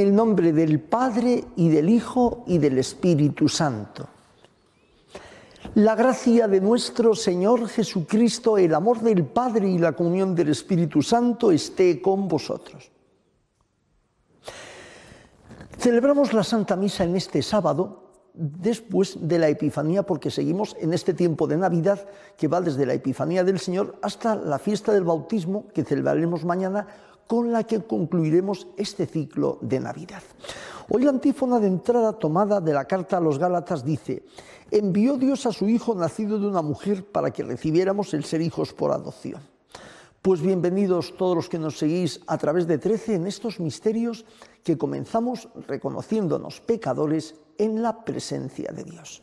el nombre del Padre y del Hijo y del Espíritu Santo. La gracia de nuestro Señor Jesucristo, el amor del Padre y la comunión del Espíritu Santo esté con vosotros. Celebramos la Santa Misa en este sábado después de la Epifanía, porque seguimos en este tiempo de Navidad que va desde la Epifanía del Señor hasta la fiesta del bautismo que celebraremos mañana con la que concluiremos este ciclo de Navidad. Hoy la antífona de entrada tomada de la carta a los Gálatas dice, envió Dios a su Hijo nacido de una mujer para que recibiéramos el ser hijos por adopción. Pues bienvenidos todos los que nos seguís a través de 13 en estos misterios que comenzamos reconociéndonos pecadores en la presencia de Dios.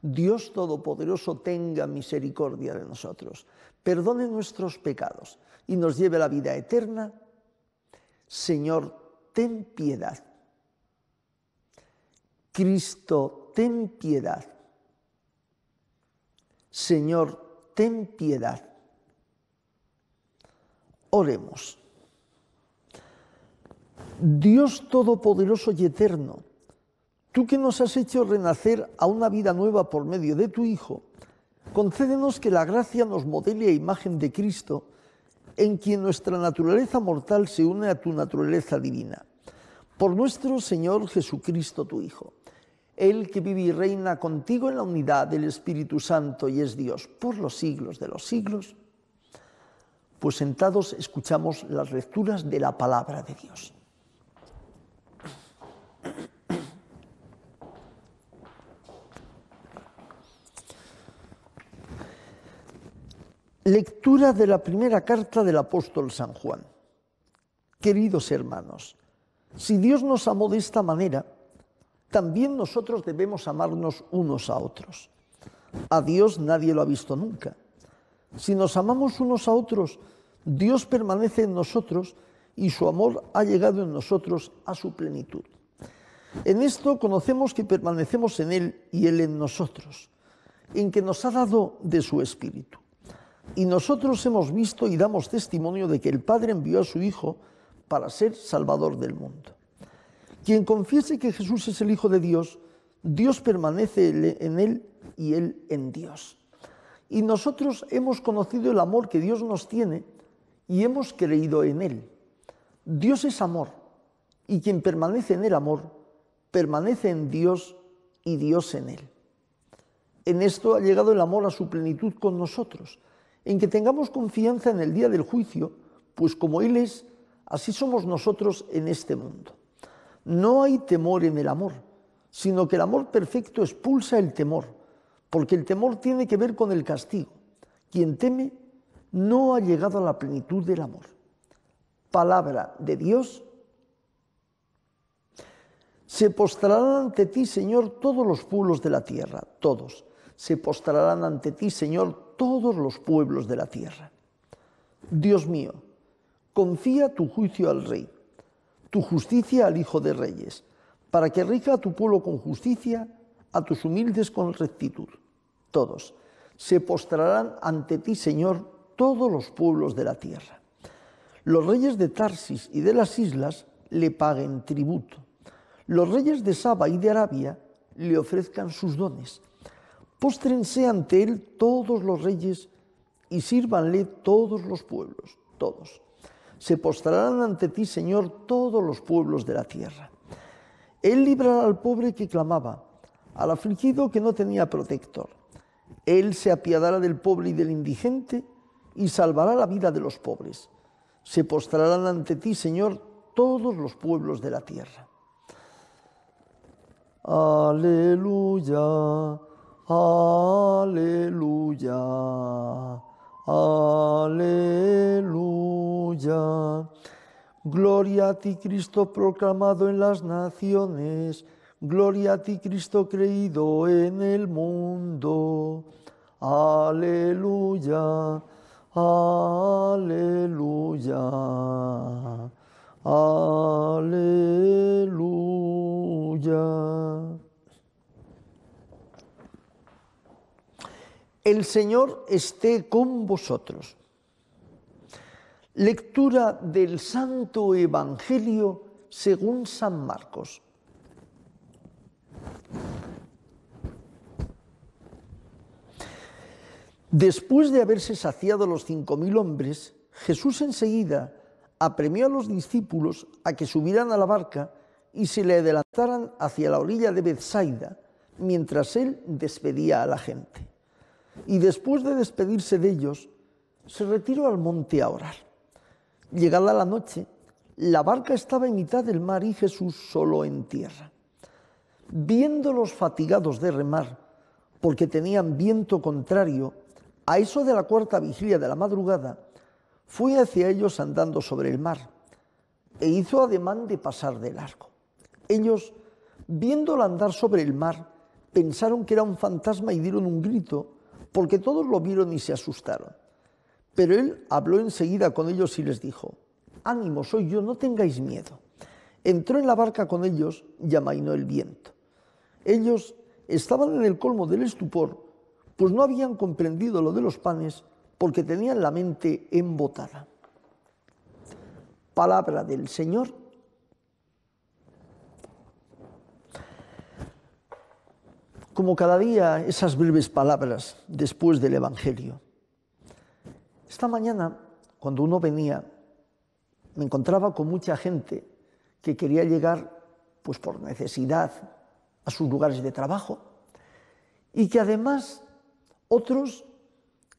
Dios Todopoderoso tenga misericordia de nosotros, perdone nuestros pecados y nos lleve a la vida eterna. Señor, ten piedad. Cristo, ten piedad. Señor, ten piedad. Oremos. Dios Todopoderoso y Eterno, Tú que nos has hecho renacer a una vida nueva por medio de tu Hijo, concédenos que la gracia nos modele a imagen de Cristo, en quien nuestra naturaleza mortal se une a tu naturaleza divina. Por nuestro Señor Jesucristo, tu Hijo, el que vive y reina contigo en la unidad del Espíritu Santo y es Dios por los siglos de los siglos, pues sentados escuchamos las lecturas de la palabra de Dios. Lectura de la primera carta del apóstol San Juan. Queridos hermanos, si Dios nos amó de esta manera, también nosotros debemos amarnos unos a otros. A Dios nadie lo ha visto nunca. Si nos amamos unos a otros, Dios permanece en nosotros y su amor ha llegado en nosotros a su plenitud. En esto conocemos que permanecemos en Él y Él en nosotros, en que nos ha dado de su espíritu. Y nosotros hemos visto y damos testimonio de que el Padre envió a su Hijo para ser Salvador del mundo. Quien confiese que Jesús es el Hijo de Dios, Dios permanece en Él y Él en Dios. Y nosotros hemos conocido el amor que Dios nos tiene y hemos creído en Él. Dios es amor y quien permanece en el amor, permanece en Dios y Dios en Él. En esto ha llegado el amor a su plenitud con nosotros en que tengamos confianza en el día del juicio, pues como Él es, así somos nosotros en este mundo. No hay temor en el amor, sino que el amor perfecto expulsa el temor, porque el temor tiene que ver con el castigo. Quien teme no ha llegado a la plenitud del amor. Palabra de Dios. Se postrarán ante ti, Señor, todos los pueblos de la tierra, todos. Se postrarán ante ti, Señor, todos los pueblos de la tierra. Dios mío, confía tu juicio al rey, tu justicia al Hijo de Reyes, para que rica a tu pueblo con justicia, a tus humildes con rectitud. Todos se postrarán ante ti, Señor, todos los pueblos de la tierra. Los reyes de Tarsis y de las islas le paguen tributo. Los reyes de Saba y de Arabia le ofrezcan sus dones. Póstrense ante él todos los reyes y sírvanle todos los pueblos, todos. Se postrarán ante ti, Señor, todos los pueblos de la tierra. Él librará al pobre que clamaba, al afligido que no tenía protector. Él se apiadará del pobre y del indigente y salvará la vida de los pobres. Se postrarán ante ti, Señor, todos los pueblos de la tierra. Aleluya. Aleluya, aleluya. Gloria a ti Cristo proclamado en las naciones, gloria a ti Cristo creído en el mundo. Aleluya, aleluya, aleluya. El Señor esté con vosotros. Lectura del Santo Evangelio según San Marcos. Después de haberse saciado los cinco mil hombres, Jesús enseguida apremió a los discípulos a que subieran a la barca y se le adelantaran hacia la orilla de Bethsaida, mientras él despedía a la gente y después de despedirse de ellos, se retiró al monte a orar. Llegada la noche, la barca estaba en mitad del mar y Jesús solo en tierra. Viéndolos fatigados de remar, porque tenían viento contrario, a eso de la cuarta vigilia de la madrugada, fue hacia ellos andando sobre el mar e hizo ademán de pasar del largo. Ellos, viéndolo andar sobre el mar, pensaron que era un fantasma y dieron un grito porque todos lo vieron y se asustaron. Pero él habló enseguida con ellos y les dijo, ánimo, soy yo, no tengáis miedo. Entró en la barca con ellos y amainó el viento. Ellos estaban en el colmo del estupor, pues no habían comprendido lo de los panes porque tenían la mente embotada. Palabra del Señor. como cada día, esas breves palabras después del Evangelio. Esta mañana, cuando uno venía, me encontraba con mucha gente que quería llegar, pues por necesidad, a sus lugares de trabajo y que además otros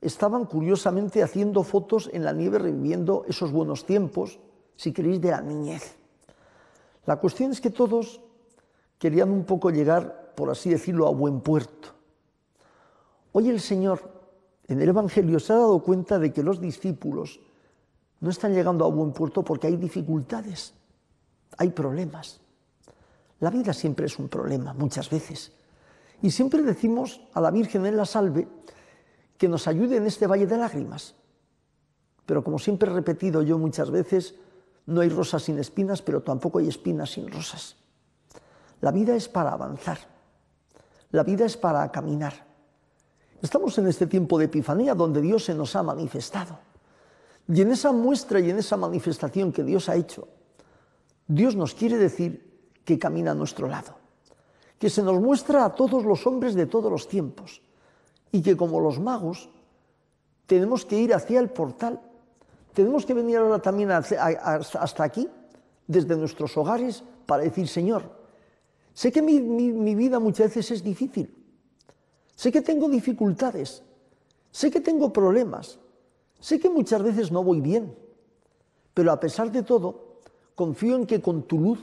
estaban curiosamente haciendo fotos en la nieve reviviendo esos buenos tiempos, si queréis, de la niñez. La cuestión es que todos querían un poco llegar por así decirlo, a buen puerto. Hoy el Señor en el Evangelio se ha dado cuenta de que los discípulos no están llegando a buen puerto porque hay dificultades, hay problemas. La vida siempre es un problema, muchas veces. Y siempre decimos a la Virgen en la salve que nos ayude en este valle de lágrimas. Pero como siempre he repetido yo muchas veces, no hay rosas sin espinas, pero tampoco hay espinas sin rosas. La vida es para avanzar. La vida es para caminar. Estamos en este tiempo de Epifanía donde Dios se nos ha manifestado. Y en esa muestra y en esa manifestación que Dios ha hecho, Dios nos quiere decir que camina a nuestro lado, que se nos muestra a todos los hombres de todos los tiempos y que como los magos tenemos que ir hacia el portal, tenemos que venir ahora también hasta aquí, desde nuestros hogares, para decir, Señor, Sé que mi, vida muchas veces es difícil. Sé que tengo dificultades. Sé que tengo problemas. Sé que muchas veces no voy bien. Pero a pesar de todo, confío en que con tu luz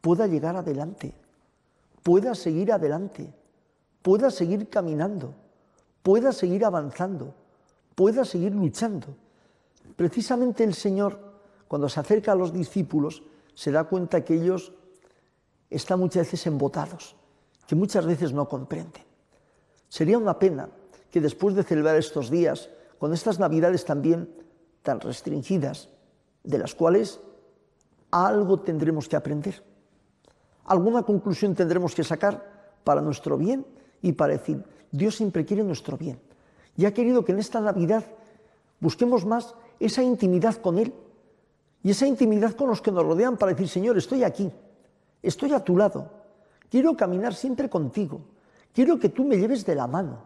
pueda llegar adelante, pueda seguir adelante, pueda seguir caminando, pueda seguir avanzando, pueda seguir luchando. Precisamente el Señor, cuando se acerca a los discípulos, se da cuenta que ellos está muchas veces embotados, que muchas veces no comprenden. Sería una pena que después de celebrar estos días, con estas navidades también tan restringidas, de las cuales algo tendremos que aprender, alguna conclusión tendremos que sacar para nuestro bien y para decir, Dios siempre quiere nuestro bien. Y ha querido que en esta Navidad busquemos más esa intimidad con Él y esa intimidad con los que nos rodean para decir, Señor, estoy aquí. Estoy a tu lado. Quiero caminar siempre contigo. Quiero que tú me lleves de la mano.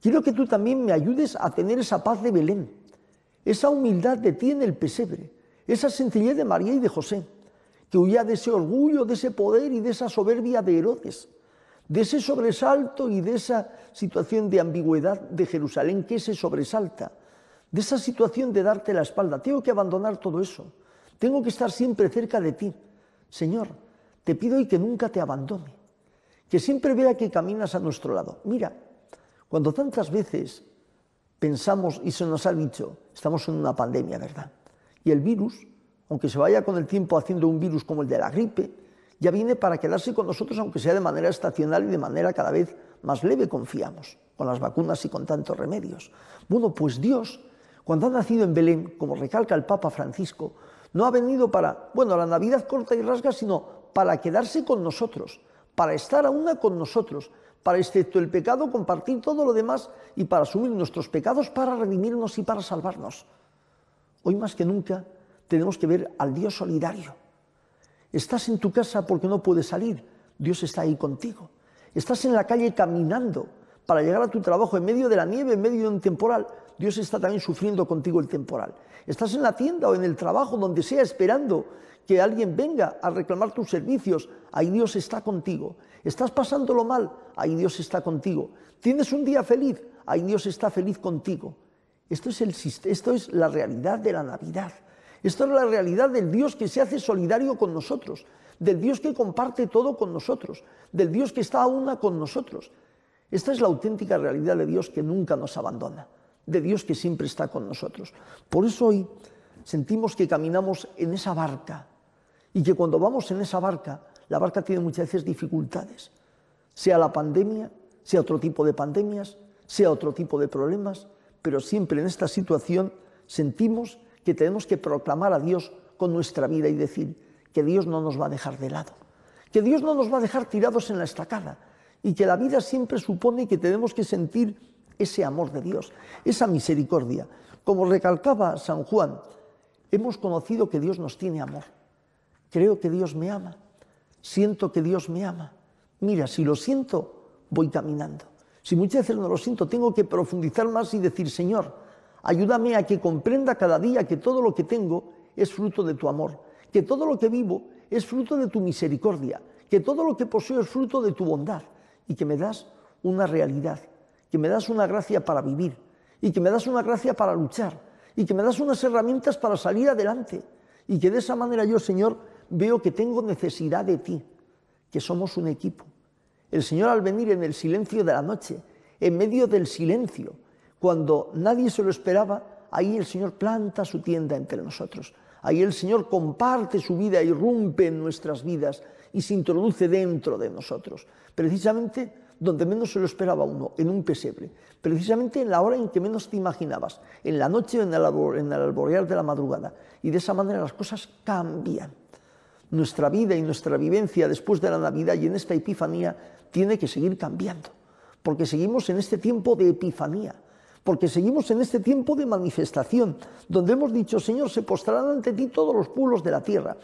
Quiero que tú también me ayudes a tener esa paz de Belén, esa humildad de ti en el pesebre, esa sencillez de María y de José, que huía de ese orgullo, de ese poder y de esa soberbia de Herodes, de ese sobresalto y de esa situación de ambigüedad de Jerusalén que se sobresalta, de esa situación de darte la espalda. Tengo que abandonar todo eso. Tengo que estar siempre cerca de ti. Señor, te pido y que nunca te abandone, que siempre vea que caminas a nuestro lado. Mira, cuando tantas veces pensamos y se nos ha dicho, estamos en una pandemia, ¿verdad? Y el virus, aunque se vaya con el tiempo haciendo un virus como el de la gripe, ya viene para quedarse con nosotros, aunque sea de manera estacional y de manera cada vez más leve, confiamos, con las vacunas y con tantos remedios. Bueno, pues Dios, cuando ha nacido en Belén, como recalca el Papa Francisco, no ha venido para, bueno, la Navidad corta y rasga, sino para quedarse con nosotros, para estar a una con nosotros, para excepto el pecado compartir todo lo demás y para asumir nuestros pecados para redimirnos y para salvarnos. Hoy más que nunca tenemos que ver al Dios solidario. Estás en tu casa porque no puedes salir, Dios está ahí contigo. Estás en la calle caminando para llegar a tu trabajo en medio de la nieve, en medio de un temporal, Dios está también sufriendo contigo el temporal. Estás en la tienda o en el trabajo, donde sea, esperando que alguien venga a reclamar tus servicios, ahí Dios está contigo. Estás lo mal, ahí Dios está contigo. Tienes un día feliz, ahí Dios está feliz contigo. Esto es, el, esto es la realidad de la Navidad. Esto es la realidad del Dios que se hace solidario con nosotros, del Dios que comparte todo con nosotros, del Dios que está a una con nosotros. Esta es la auténtica realidad de Dios que nunca nos abandona de Dios que siempre está con nosotros. Por eso hoy sentimos que caminamos en esa barca y que cuando vamos en esa barca, la barca tiene muchas veces dificultades, sea la pandemia, sea otro tipo de pandemias, sea otro tipo de problemas, pero siempre en esta situación sentimos que tenemos que proclamar a Dios con nuestra vida y decir que Dios no nos va a dejar de lado, que Dios no nos va a dejar tirados en la estacada y que la vida siempre supone que tenemos que sentir ese amor de Dios, esa misericordia. Como recalcaba San Juan, hemos conocido que Dios nos tiene amor. Creo que Dios me ama. Siento que Dios me ama. Mira, si lo siento, voy caminando. Si muchas veces no lo siento, tengo que profundizar más y decir, Señor, ayúdame a que comprenda cada día que todo lo que tengo es fruto de tu amor, que todo lo que vivo es fruto de tu misericordia, que todo lo que poseo es fruto de tu bondad y que me das una realidad, que me das una gracia para vivir y que me das una gracia para luchar y que me das unas herramientas para salir adelante y que de esa manera yo, Señor, veo que tengo necesidad de ti, que somos un equipo. El Señor al venir en el silencio de la noche, en medio del silencio, cuando nadie se lo esperaba, ahí el Señor planta su tienda entre nosotros. Ahí el Señor comparte su vida, irrumpe en nuestras vidas y se introduce dentro de nosotros. Precisamente donde menos se lo esperaba uno, en un pesebre, precisamente en la hora en que menos te imaginabas, en la noche en el, albor, en el alborear de la madrugada. Y de esa manera las cosas cambian. Nuestra vida y nuestra vivencia después de la Navidad y en esta Epifanía tiene que seguir cambiando, porque seguimos en este tiempo de Epifanía, porque seguimos en este tiempo de manifestación, donde hemos dicho, Señor, se postrarán ante ti todos los pueblos de la tierra,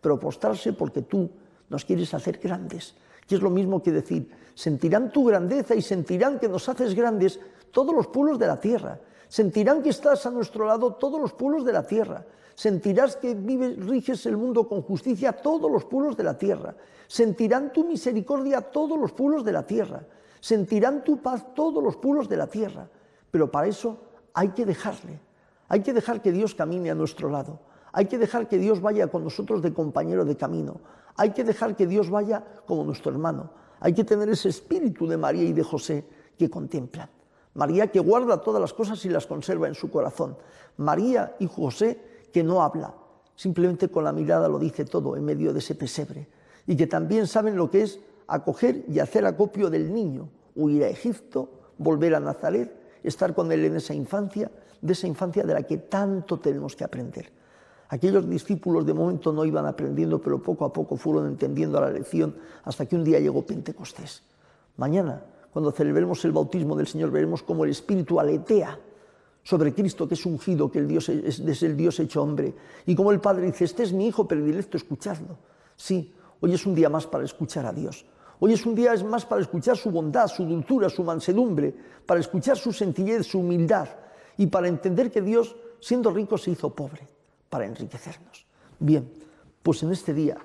pero postrarse porque tú nos quieres hacer grandes, que es lo mismo que decir, sentirán tu grandeza y sentirán que nos haces grandes todos los pueblos de la tierra, sentirán que estás a nuestro lado todos los pueblos de la tierra, sentirás que vives, riges el mundo con justicia todos los pueblos de la tierra, sentirán tu misericordia todos los pueblos de la tierra, sentirán tu paz todos los pueblos de la tierra, pero para eso hay que dejarle, hay que dejar que Dios camine a nuestro lado, hay que dejar que Dios vaya con nosotros de compañero de camino, hay que dejar que Dios vaya como nuestro hermano. Hay que tener ese espíritu de María y de José que contemplan. María que guarda todas las cosas y las conserva en su corazón. María y José que no habla, simplemente con la mirada lo dice todo en medio de ese pesebre. Y que también saben lo que es acoger y hacer acopio del niño, huir a Egipto, volver a Nazaret, estar con él en esa infancia, de esa infancia de la que tanto tenemos que aprender. Aquellos discípulos de momento no iban aprendiendo, pero poco a poco fueron entendiendo la lección hasta que un día llegó Pentecostés. Mañana, cuando celebremos el bautismo del Señor, veremos cómo el Espíritu aletea sobre Cristo que es ungido, que el Dios es, el Dios hecho hombre. Y como el Padre dice, este es mi Hijo predilecto, escuchadlo. Sí, hoy es un día más para escuchar a Dios. Hoy es un día más para escuchar su bondad, su dulzura, su mansedumbre, para escuchar su sencillez, su humildad y para entender que Dios, siendo rico, se hizo pobre para enriquecernos. Bien, pues en este día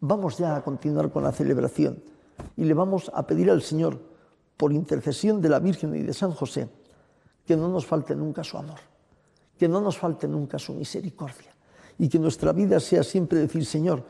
vamos ya a continuar con la celebración y le vamos a pedir al Señor, por intercesión de la Virgen y de San José, que no nos falte nunca su amor, que no nos falte nunca su misericordia y que nuestra vida sea siempre decir, Señor,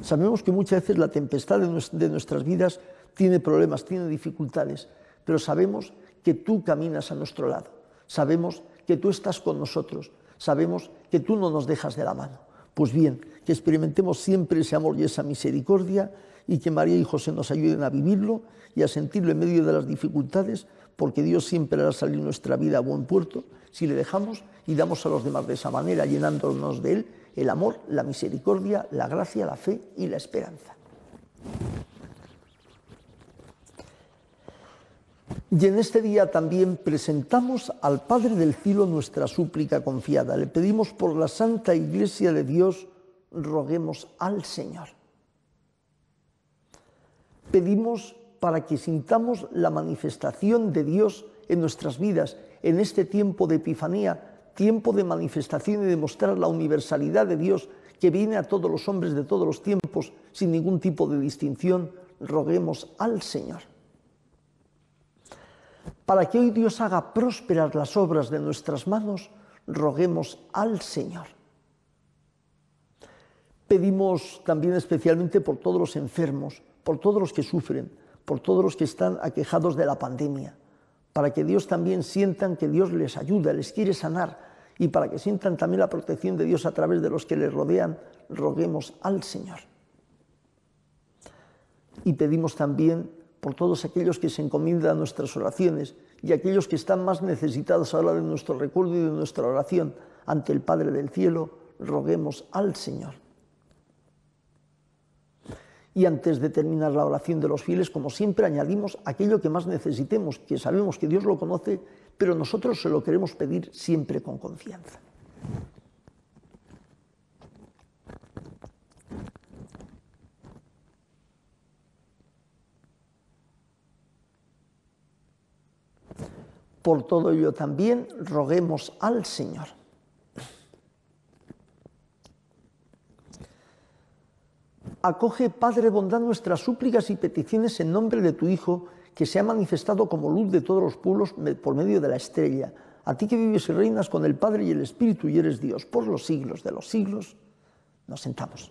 sabemos que muchas veces la tempestad de nuestras vidas tiene problemas, tiene dificultades, pero sabemos que tú caminas a nuestro lado, sabemos que tú estás con nosotros sabemos que tú no nos dejas de la mano. Pues bien, que experimentemos siempre ese amor y esa misericordia y que María y José nos ayuden a vivirlo y a sentirlo en medio de las dificultades, porque Dios siempre hará salir nuestra vida a buen puerto si le dejamos y damos a los demás de esa manera, llenándonos de Él el amor, la misericordia, la gracia, la fe y la esperanza. Y en este día también presentamos al Padre del Cielo nuestra súplica confiada. Le pedimos por la Santa Iglesia de Dios, roguemos al Señor. Pedimos para que sintamos la manifestación de Dios en nuestras vidas, en este tiempo de Epifanía, tiempo de manifestación y de mostrar la universalidad de Dios que viene a todos los hombres de todos los tiempos sin ningún tipo de distinción, roguemos al Señor para que hoy Dios haga prósperas las obras de nuestras manos, roguemos al Señor. Pedimos también especialmente por todos los enfermos, por todos los que sufren, por todos los que están aquejados de la pandemia, para que Dios también sientan que Dios les ayuda, les quiere sanar y para que sientan también la protección de Dios a través de los que les rodean, roguemos al Señor. Y pedimos también por todos aquellos que se encomiendan a nuestras oraciones y aquellos que están más necesitados ahora de nuestro recuerdo y de nuestra oración ante el Padre del Cielo, roguemos al Señor. Y antes de terminar la oración de los fieles, como siempre, añadimos aquello que más necesitemos, que sabemos que Dios lo conoce, pero nosotros se lo queremos pedir siempre con confianza. Por todo ello también roguemos al Señor. Acoge, Padre bondad, nuestras súplicas y peticiones en nombre de tu Hijo, que se ha manifestado como luz de todos los pueblos por medio de la estrella, a ti que vives y reinas con el Padre y el Espíritu y eres Dios por los siglos de los siglos. Nos sentamos.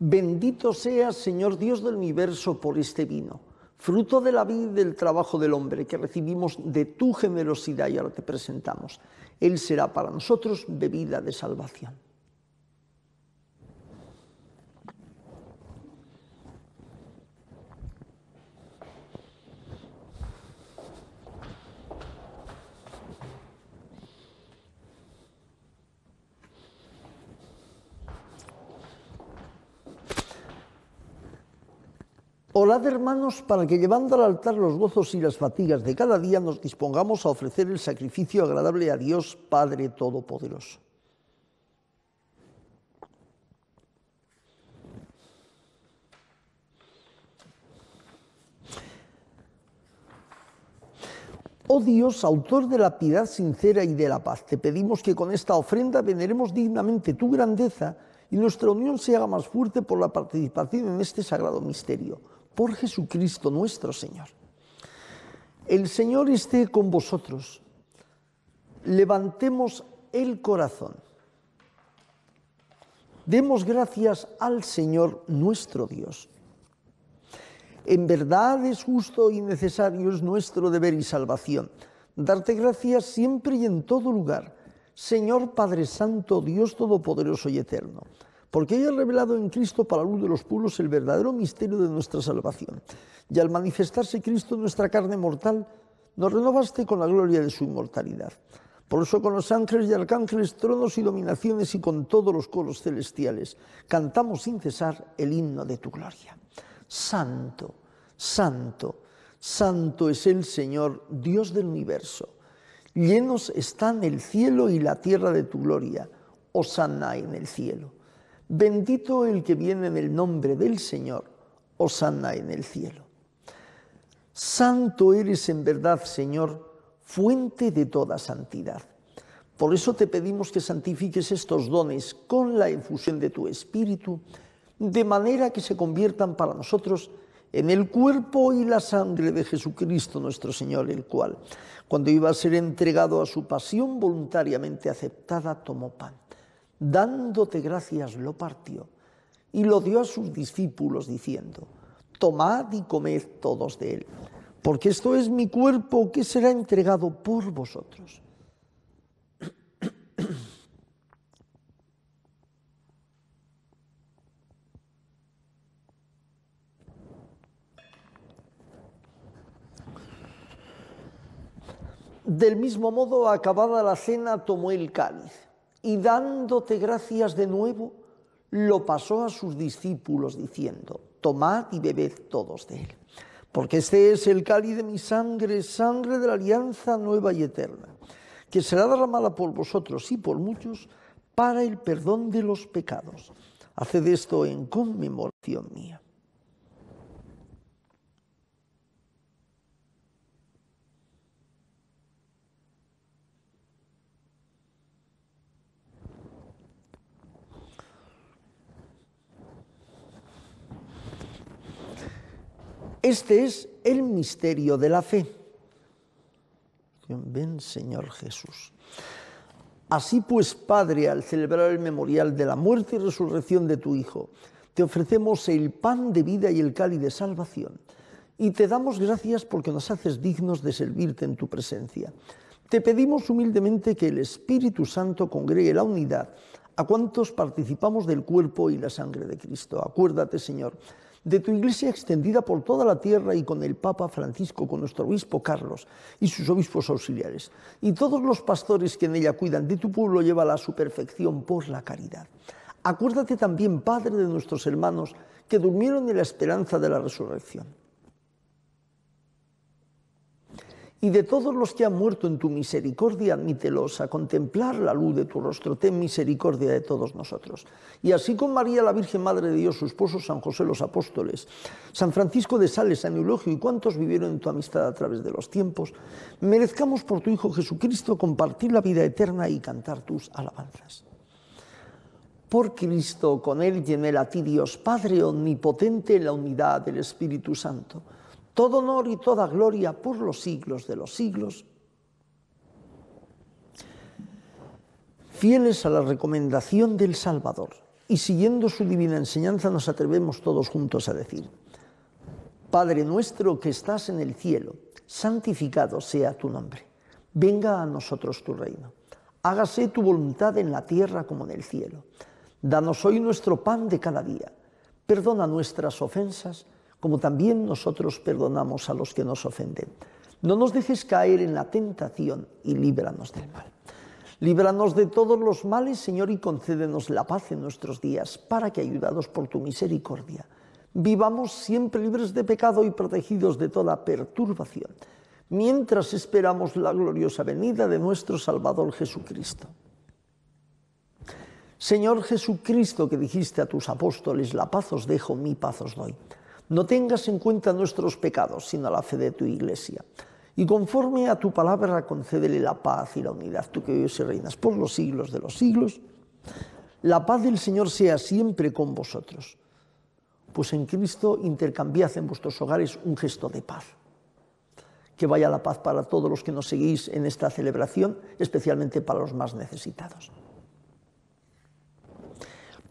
Bendito seas, Señor Dios del universo, por este vino, fruto de la vida y del trabajo del hombre que recibimos de tu generosidad y ahora te presentamos. Él será para nosotros bebida de salvación. Orad, hermanos, para que llevando al altar los gozos y las fatigas de cada día nos dispongamos a ofrecer el sacrificio agradable a Dios Padre Todopoderoso. Oh Dios, autor de la piedad sincera y de la paz, te pedimos que con esta ofrenda veneremos dignamente tu grandeza y nuestra unión se haga más fuerte por la participación en este sagrado misterio por Jesucristo nuestro Señor. El Señor esté con vosotros. Levantemos el corazón. Demos gracias al Señor nuestro Dios. En verdad es justo y necesario, es nuestro deber y salvación. Darte gracias siempre y en todo lugar, Señor Padre Santo, Dios Todopoderoso y Eterno porque ella revelado en Cristo para la luz de los pueblos el verdadero misterio de nuestra salvación. Y al manifestarse Cristo en nuestra carne mortal, nos renovaste con la gloria de su inmortalidad. Por eso con los ángeles y arcángeles, tronos y dominaciones y con todos los coros celestiales, cantamos sin cesar el himno de tu gloria. Santo, santo, santo es el Señor, Dios del universo. Llenos están el cielo y la tierra de tu gloria. Osanna en el cielo. Bendito el que viene en el nombre del Señor, sana en el cielo. Santo eres en verdad, Señor, fuente de toda santidad. Por eso te pedimos que santifiques estos dones con la infusión de tu Espíritu, de manera que se conviertan para nosotros en el cuerpo y la sangre de Jesucristo nuestro Señor, el cual, cuando iba a ser entregado a su pasión voluntariamente aceptada, tomó pan dándote gracias, lo partió y lo dio a sus discípulos diciendo, tomad y comed todos de él, porque esto es mi cuerpo que será entregado por vosotros. Del mismo modo, acabada la cena, tomó el cáliz y dándote gracias de nuevo, lo pasó a sus discípulos diciendo, tomad y bebed todos de él, porque este es el cáliz de mi sangre, sangre de la alianza nueva y eterna, que será derramada por vosotros y por muchos para el perdón de los pecados. Haced esto en conmemoración mía. Este es el misterio de la fe. Ven, Señor Jesús. Así pues, Padre, al celebrar el memorial de la muerte y resurrección de tu Hijo, te ofrecemos el pan de vida y el cáliz de salvación. Y te damos gracias porque nos haces dignos de servirte en tu presencia. Te pedimos humildemente que el Espíritu Santo congregue la unidad a cuantos participamos del cuerpo y la sangre de Cristo. Acuérdate, Señor, de tu iglesia extendida por toda la tierra y con el Papa Francisco, con nuestro obispo Carlos y sus obispos auxiliares. Y todos los pastores que en ella cuidan de tu pueblo, lleva a su perfección por la caridad. Acuérdate también, Padre, de nuestros hermanos que durmieron en la esperanza de la resurrección y de todos los que han muerto en tu misericordia, admítelos a contemplar la luz de tu rostro. Ten misericordia de todos nosotros. Y así con María, la Virgen Madre de Dios, su esposo San José, los apóstoles, San Francisco de Sales, San Eulogio y cuantos vivieron en tu amistad a través de los tiempos, merezcamos por tu Hijo Jesucristo compartir la vida eterna y cantar tus alabanzas. Por Cristo, con Él y en a ti Dios Padre Omnipotente, en la unidad del Espíritu Santo todo honor y toda gloria por los siglos de los siglos. Fieles a la recomendación del Salvador y siguiendo su divina enseñanza nos atrevemos todos juntos a decir, Padre nuestro que estás en el cielo, santificado sea tu nombre, venga a nosotros tu reino, hágase tu voluntad en la tierra como en el cielo. Danos hoy nuestro pan de cada día, perdona nuestras ofensas, como también nosotros perdonamos a los que nos ofenden. No nos dejes caer en la tentación y líbranos del mal. Líbranos de todos los males, Señor, y concédenos la paz en nuestros días, para que, ayudados por tu misericordia, vivamos siempre libres de pecado y protegidos de toda perturbación, mientras esperamos la gloriosa venida de nuestro Salvador Jesucristo. Señor Jesucristo, que dijiste a tus apóstoles, la paz os dejo, mi paz os doy no tengas en cuenta nuestros pecados, sino la fe de tu iglesia. Y conforme a tu palabra, concédele la paz y la unidad, tú que vives y reinas por los siglos de los siglos. La paz del Señor sea siempre con vosotros. Pues en Cristo intercambiad en vuestros hogares un gesto de paz. Que vaya la paz para todos los que nos seguís en esta celebración, especialmente para los más necesitados.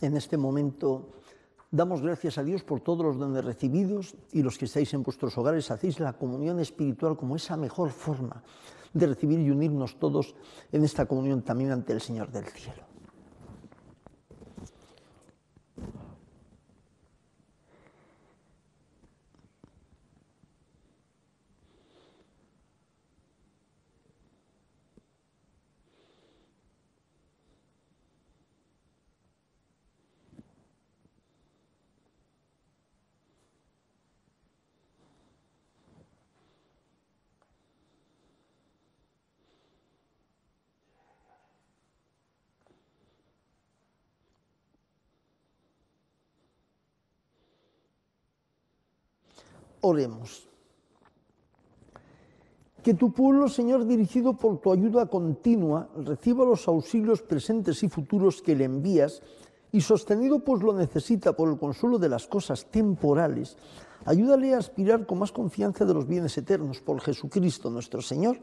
en este momento damos gracias a Dios por todos los dones recibidos y los que estáis en vuestros hogares hacéis la comunión espiritual como esa mejor forma de recibir y unirnos todos en esta comunión también ante el Señor del cielo. Oremos. Que tu pueblo, Señor, dirigido por tu ayuda continua, reciba los auxilios presentes y futuros que le envías y sostenido pues lo necesita por el consuelo de las cosas temporales, ayúdale a aspirar con más confianza de los bienes eternos por Jesucristo nuestro Señor.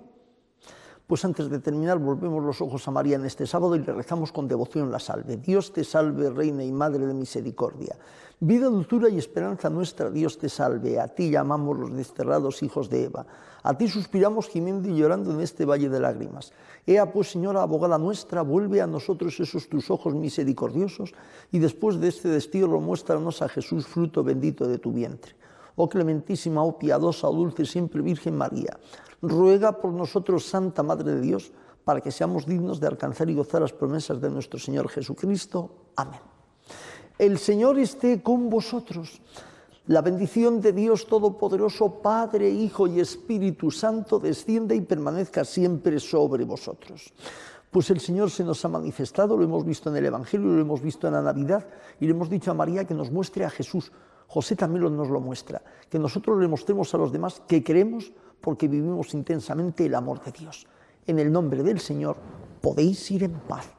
Pues antes de terminar, volvemos los ojos a María en este sábado y le rezamos con devoción la salve. Dios te salve, Reina y Madre de Misericordia. Vida, dulzura y esperanza nuestra, Dios te salve. A ti llamamos los desterrados hijos de Eva. A ti suspiramos gimiendo y llorando en este valle de lágrimas. Ea pues, Señora abogada nuestra, vuelve a nosotros esos tus ojos misericordiosos y después de este destierro muéstranos a Jesús, fruto bendito de tu vientre. Oh clementísima, oh piadosa, oh dulce siempre Virgen María, ruega por nosotros, Santa Madre de Dios, para que seamos dignos de alcanzar y gozar las promesas de nuestro Señor Jesucristo. Amén. El Señor esté con vosotros. La bendición de Dios Todopoderoso, Padre, Hijo y Espíritu Santo, descienda y permanezca siempre sobre vosotros. Pues el Señor se nos ha manifestado, lo hemos visto en el Evangelio, lo hemos visto en la Navidad y le hemos dicho a María que nos muestre a Jesús José también nos lo muestra, que nosotros le mostremos a los demás que creemos porque vivimos intensamente el amor de Dios. En el nombre del Señor podéis ir en paz.